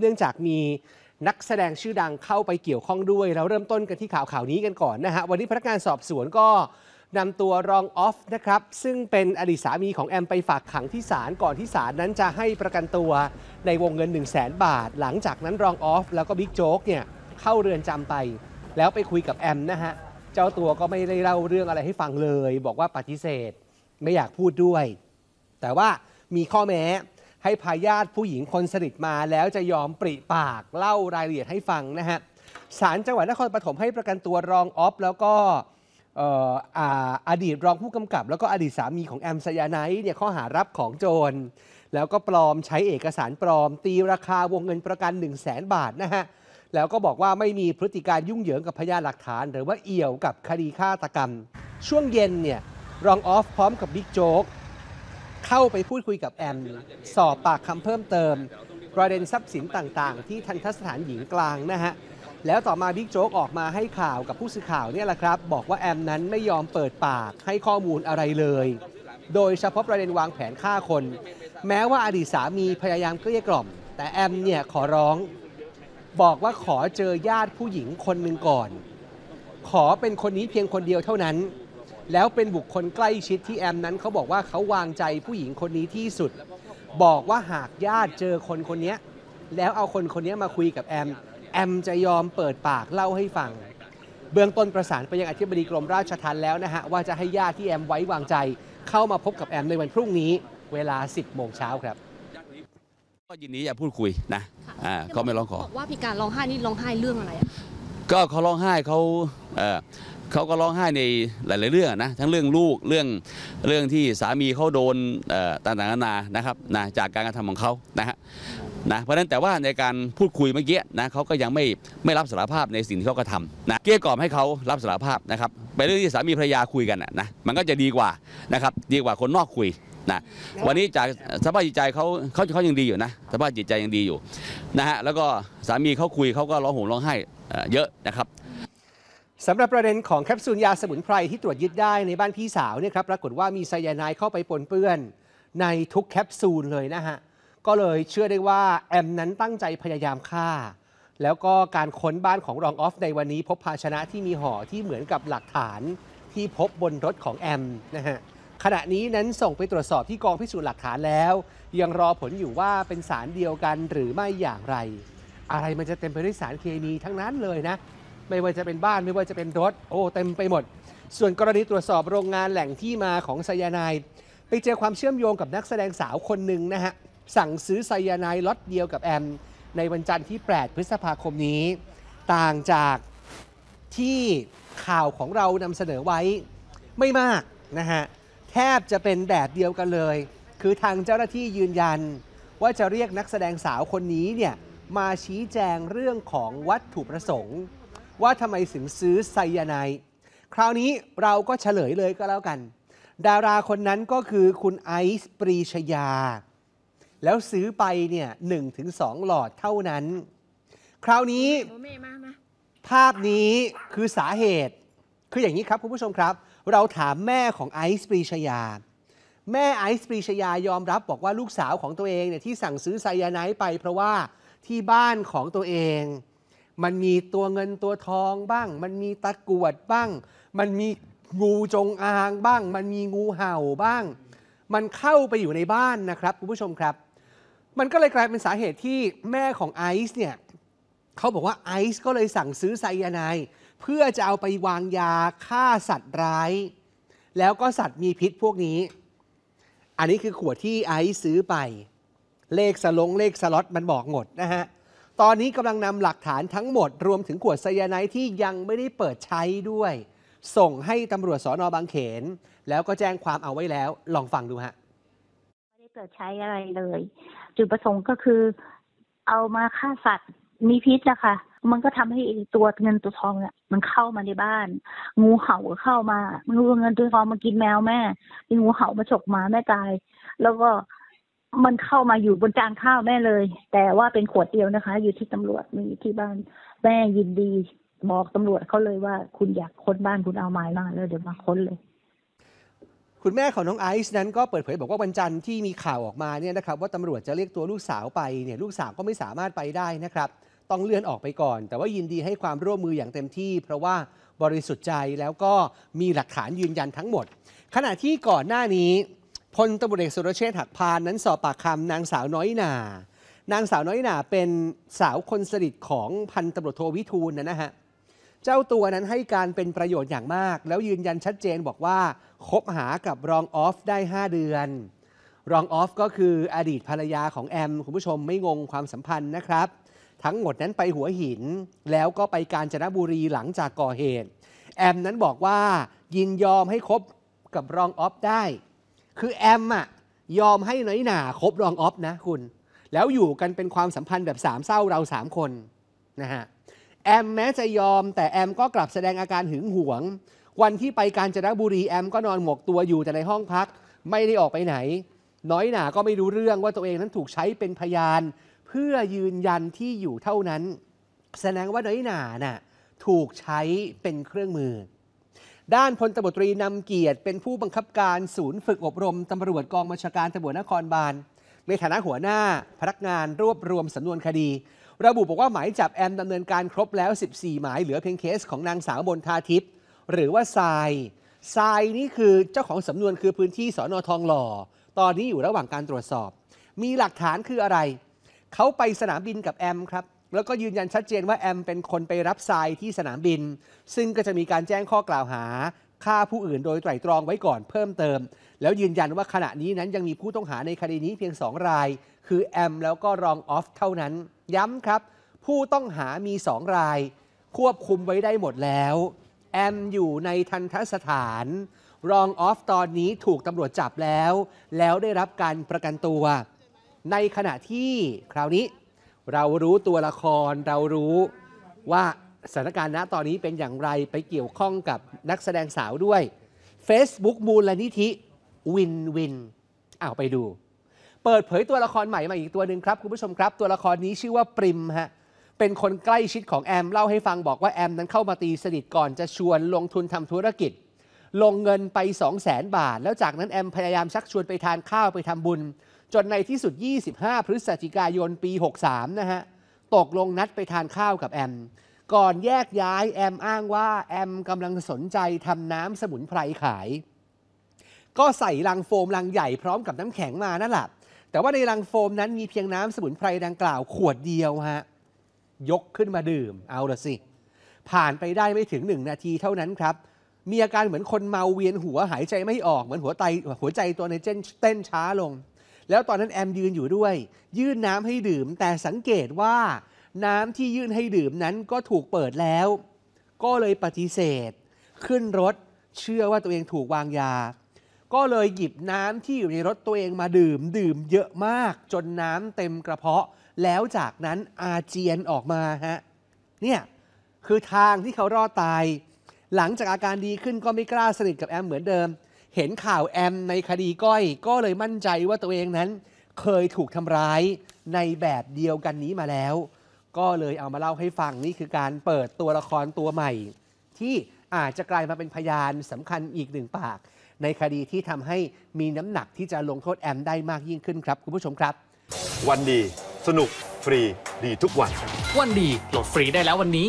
เนื่องจากมีนักแสดงชื่อดังเข้าไปเกี่ยวข้องด้วย เราเริ่มต้นกันที่ข่าวข่าวนี้กันก่อนนะฮะวันนี้พนักงานสอบสวนก็นำตัวรองออฟนะครับ ซึ่งเป็นอดีตสามีของแอม ไปฝากขังที่ศาลก่อนที่ศาลนั้นจะให้ประกันตัวในวงเงิน 1 0 0 0 0แบาท หลังจากนั้นรองออฟแล้วก็บิ๊กโจ๊กเนี่ย เข้าเรือนจำไป แล้วไปคุยกับแอมนะฮะเจ้าตัวก็ไม่ได้เล่าเรื่องอะไรให้ฟังเลย บอกว่าปฏิเสธไม่อยากพูดด้วย แต่ว่ามีข้อแม้ให้พญาติผู้หญิงคนสนิทมาแล้วจะยอมปริปากเล่ารายละเอียดให้ฟังนะฮะศาลจังหวัดนครปฐมให้ประกันตัวรองออฟ แล้วก็อดีตรองผู้กำกับ แล้วก็อดีตสามีของแอมสยาไนเนี่ยข้อหารับของโจรแล้วก็ปลอมใช้เอกสารปลอม ตีราคาวงเงินประกัน 1 0 0 0 0แสนบาทนะฮะ แล้วก็บอกว่าไม่มีพฤติการยุ่งเหยิงกับพยานหลักฐาน หรือว่าเอี่ยวกับคดีฆาตกรรม ช่วงเย็นเนี่ยรองออฟพร้อมกับบิ๊กโจ๊กเข้าไปพูดคุยกับแอมสอบปากคำเพิ่มเติม ประเด็นทรัพย์สินต่าง ๆ ที่ทันทสถานหญิงกลางนะฮะ แล้วต่อมาบิ๊กโจ๊กออกมาให้ข่าวกับผู้สื่อข่าวเนี่ยแหละครับ บอกว่าแอมนั้นไม่ยอมเปิดปากให้ข้อมูลอะไรเลย โดยเฉพาะประเด็นวางแผนฆ่าคน แม้ว่าอดีตสามีพยายามเกลี้ยกล่อม แต่แอมเนี่ยขอร้องบอกว่าขอเจอญาติผู้หญิงคนหนึ่งก่อน ขอเป็นคนนี้เพียงคนเดียวเท่านั้นแล้วเป็นบุคคลใกล้ชิดที่แอมนั้นเขาบอกว่าเขาวางใจผู้หญิงคนนี้ที่สุด บอกว่าหากญาติเจอคนคนนี้แล้วเอาคนคนนี้มาคุยกับแอมแอมจะยอมเปิดปากเล่าให้ฟัง เบื้องต้นประสานไปยังอธิบดีกรมราชทัณฑ์แล้วนะฮะว่าจะให้ญาติที่แอมไว้วางใจ เข้ามาพบกับแอมในวันพรุ่งนี้ เวลา10โมงเช้าครับก็ยินดีจะพูดคุยนะะเขาไม่ร้องขอบอกว่าพิการร้องไห้นี่ร้องไห้ เรื่องอะไรก็เขาร้องไห้เขาเขาก็ร้องไห้ในหลาย ๆ เรื่องนะทั้งเรื่องลูกเรื่องเรื่องที่สามีเขาโดนต่างๆนานานะครับนะจากการกระทำของเขานะฮะนะเพราะฉะนั้นแต่ว่าในการพูดคุยเมื่อกี้นะเขาก็ยังไม่ไม่รับสารภาพในสิ่งที่เขากระทำนะเกลี้ยกล่อมให้เขารับสารภาพนะครับไปเรื่องที่สามีภรรยาคุยกันนะมันก็จะดีกว่านะครับดีกว่าคนนอกคุยนะวันนี้จากสภาพจิตใจเขาเขาเขายังดีอยู่นะสภาพจิตใจยังดีอยู่นะฮะแล้วก็สามีเขาคุยเขาก็ร้องห่มร้องไห้เยอะนะครับสำหรับประเด็นของแคปซูลยาสมุนไพรที่ตรวจยึดได้ในบ้านพี่สาวเนี่ยครับ ปรากฏว่ามีไซยาไนด์เข้าไปปนเปื้อน ในทุกแคปซูลเลยนะฮะ ก็เลยเชื่อได้ว่า แอมนั้นตั้งใจพยายามฆ่า แล้วก็การค้นบ้านของรองออฟในวันนี้พบภาชนะที่มีห่อ ที่เหมือนกับหลักฐานที่พบบนรถของแอมนะฮะ ขณะนี้นั้นส่งไปตรวจสอบที่กองพิสูจน์หลักฐานแล้ว ยังรอผลอยู่ว่าเป็นสารเดียวกันหรือไม่อย่างไร อะไรมันจะเต็มไปด้วยสารเคมีทั้งนั้นเลยนะไม่ว่าจะเป็นบ้านไม่ว่าจะเป็นรถโอ้เต็มไปหมดส่วนกรณีตรวจสอบโรงงานแหล่งที่มาของไซยาไนด์ไปเจอความเชื่อมโยงกับนักแสดงสาวคนหนึ่งนะฮะสั่งซื้อไซยาไนด์ล็อตเดียวกับแอมในวันจันทร์ที่8พฤษภาคมนี้ ต่างจากที่ข่าวของเรานำเสนอไว้ไม่มากนะฮะแทบจะเป็นแบบเดียวกันเลย คือทางเจ้าหน้าที่ยืนยัน ว่าจะเรียกนักแสดงสาวคนนี้เนี่ยมาชี้แจงเรื่องของวัตถุประสงค์ว่าทำไมถึงซื้อไซยาไนคราวนี้เราก็เฉลยเลยก็แล้วกัน ดาราคนนั้นก็คือคุณไอซ์ปรีชยาแล้วซื้อไปเนี่ยหนึ่งถึงสองหลอดเท่านั้น คราวนี้ ภาพนี้คือสาเหตุ คืออย่างนี้ครับคุณผู้ชมครับ เราถามแม่ของไอซ์ปรีชยาแม่ไอซ์ปรีชยายอมรับบอกว่าลูกสาวของตัวเองเนี่ยที่สั่งซื้อไซยาไนไป เพราะว่าที่บ้านของตัวเองมันมีตัวเงินตัวทองบ้าง มันมีตะกรวดบ้าง มันมีงูจงอางบ้าง มันมีงูเห่าบ้าง มันเข้าไปอยู่ในบ้านนะครับคุณผู้ชมครับ มันก็เลยกลายเป็นสาเหตุที่แม่ของไอซ์เนี่ยเขาบอกว่าไอซ์ก็เลยสั่งซื้อไซยาไนเพื่อจะเอาไปวางยาฆ่าสัตว์ร้าย แล้วก็สัตว์มีพิษพวกนี้ อันนี้คือขวดที่ไอซ์ซื้อไป เลขสลงเลขสล็อตมันบอกหมดนะฮะตอนนี้กำลังนำหลักฐานทั้งหมดรวมถึงขวดไซยาไนด์ที่ยังไม่ได้เปิดใช้ด้วย ส่งให้ตำรวจสอนอบางเขน แล้วก็แจ้งความเอาไว้แล้ว ลองฟังดูฮะ ไม่ได้เปิดใช้อะไรเลย จุดประสงค์ก็คือ เอามาฆ่าสัตว์มีพิษนะคะมันก็ทำให้ตัวเงินตัวทองน่ะมันเข้ามาในบ้าน งูเห่าก็เข้ามางูเงินตัวทองมากินแมวแม่เป็นงูเห่ามาฉกมาแม่ตาย แล้วก็มันเข้ามาอยู่บนจานข้าวแม่เลย แต่ว่าเป็นขวดเดียวนะคะ อยู่ที่ตำรวจมีที่บ้านแม่ยินดีบอกตำรวจเขาเลยว่าคุณอยากค้นบ้านคุณเอาไม้มาแล้วเดี๋ยวมาค้นเลย คุณแม่ของน้องไอซ์นั้นก็เปิดเผยบอกว่าวันจันทร์ที่มีข่าวออกมาเนี่ยนะครับ ว่าตำรวจจะเรียกตัวลูกสาวไปเนี่ยลูกสาวก็ไม่สามารถไปได้นะครับ ต้องเลื่อนออกไปก่อน แต่ว่ายินดีให้ความร่วมมืออย่างเต็มที่ เพราะว่าบริสุทธิ์ใจแล้วก็มีหลักฐานยืนยันทั้งหมด ขณะที่ก่อนหน้านี้พลตบเอกสุรเชษฐ์หักพาน นั้นสอบปากคำนางสาวน้อยนา นางสาวน้อยนาเป็นสาวคนสนิทของพันตำรวจโทวิทูลนะฮะ เจ้าตัวนั้นให้การเป็นประโยชน์อย่างมาก แล้วยืนยันชัดเจนบอกว่า คบหากับรองออฟได้ 5 เดือน รองออฟก็คืออดีตภรรยาของแอม คุณผู้ชมไม่งงความสัมพันธ์นะครับ ทั้งหมดนั้นไปหัวหินแล้วก็ไปกาญจนบุรีหลังจากก่อเหตุ แอมนั้นบอกว่ายินยอมให้คบกับรองออฟได้คือ แอมอะยอมให้น้อยหนาคบรองออฟนะคุณ แล้วอยู่กันเป็นความสัมพันธ์แบบสามเศร้าเราสามคนนะฮะแอม แม้จะยอมแต่แอมก็กลับแสดงอาการ หึงหวง วันที่ไปกาญจนบุรี แอม ก็นอนหมกตัวอยู่แต่ในห้องพักไม่ได้ออกไปไหน น้อยหนาก็ไม่รู้เรื่องว่าตัวเองนั้นถูกใช้เป็นพยาน เพื่อยืนยันที่อยู่เท่านั้นแสดงว่าน้อยหนาน่ะถูกใช้เป็นเครื่องมือด้านพลตบตรีนำเกียรติเป็นผู้บังคับการศูนย์ฝึกอบรมตำรวจกองบัญชาการตำรวจนครบาล ในฐานะหัวหน้าพนักงานรวบรวมสำนวนคดี ระบุบอกว่าหมายจับแอมดำเนินการครบแล้ว 14 หมายเหลือเพียงเคส ของนางสาวบนทาทิพย์ หรือว่าทรายทรายนี่คือเจ้าของสำนวนคือพื้นที่สอนอทองหล่อ ตอนนี้อยู่ระหว่างการตรวจสอบ มีหลักฐานคืออะไรเขาไปสนามบินกับแอมครับแล้วก็ยืนยันชัดเจนว่า แอมเป็นคนไปรับทรายที่สนามบิน ซึ่งก็จะมีการแจ้งข้อกล่าวหาฆ่าผู้อื่นโดยไตรตรองไว้ก่อนเพิ่มเติม แล้วยืนยันว่าขณะนี้นั้นยังมีผู้ต้องหาในคดีนี้เพียง 2 ราย คือแอมแล้วก็รองออฟเท่านั้น ย้ำครับ ผู้ต้องหามี 2 ราย ควบคุมไว้ได้หมดแล้ว แอมอยู่ในทันทสถาน รองออฟ ตอนนี้ถูกตำรวจจับแล้ว แล้วได้รับการประกันตัว ในขณะที่คราวนี้เรารู้ตัวละครเรารู้ว่าสถานการณ์ณตอนนี้เป็นอย่างไรไปเกี่ยวข้องกับนักแสดงสาวด้วย Facebook มูลนิธิวิน วินอ้าวไปดู เปิดเผยตัวละครใหม่มาอีกตัวหนึ่งครับคุณผู้ชมครับตัวละครนี้ชื่อว่าปริมฮะ เป็นคนใกล้ชิดของแอม เล่าให้ฟังบอกว่า แอมนั้นเข้ามาตีสนิทก่อนจะชวนลงทุนทำธุรกิจ ลงเงินไป 2 0 0 0 0 0บาท แล้วจากนั้นแอมพยายามชักชวนไปทานข้าวไปทำบุญจนในที่สุด 25 พฤศจิกายนปี 63 นะฮะ ตกลงนัดไปทานข้าวกับแอม ก่อนแยกย้ายแอมอ้างว่า แอมกำลังสนใจทำน้ำสมุนไพรขาย ก็ใส่ลังโฟมลังใหญ่พร้อมกับน้ำแข็งมานั่นแหละแต่ว่าในลังโฟมนั้นมีเพียงน้ำสมุนไพรดังกล่าวขวดเดียวฮะ ยกขึ้นมาดื่มเอาละสิ ผ่านไปได้ไม่ถึงหนึ่งนาทีเท่านั้นครับมีอาการเหมือนคนเมาเวียนหัวหายใจไม่ออกเหมือนหัวใจหัวใจตัวในเต้นช้าลงแล้วตอนนั้น แอมยืนอยู่ด้วย ยื่นน้ำให้ดื่ม แต่สังเกตว่า น้ำที่ยื่นให้ดื่มนั้นก็ถูกเปิดแล้ว ก็เลยปฏิเสธ ขึ้นรถเชื่อว่าตัวเองถูกวางยา ก็เลยหยิบน้ำที่อยู่ในรถตัวเองมาดื่มดื่มเยอะมากจนน้ำเต็มกระเพาะแล้วจากนั้นอาเจียนออกมาฮะเนี่ยคือทางที่เขารอดตาย หลังจากอาการดีขึ้นก็ไม่กล้าสนิทกับแอมเหมือนเดิมเห็นข่าวแอมในคดีก้อยก็เลยมั่นใจว่าตัวเองนั้นเคยถูกทำร้ายในแบบเดียวกันนี้มาแล้ว ก็เลยเอามาเล่าให้ฟังนี่คือการเปิดตัวละครตัวใหม่ ที่อาจจะกลายมาเป็นพยานสำคัญอีกหนึ่งปาก ในคดีที่ทำให้มีน้ำหนักที่จะลงโทษแอมได้มากยิ่งขึ้นครับ คุณผู้ชมครับ วันดีสนุกฟรีดีทุกวัน วันดีโหลดฟรีได้แล้ววันนี้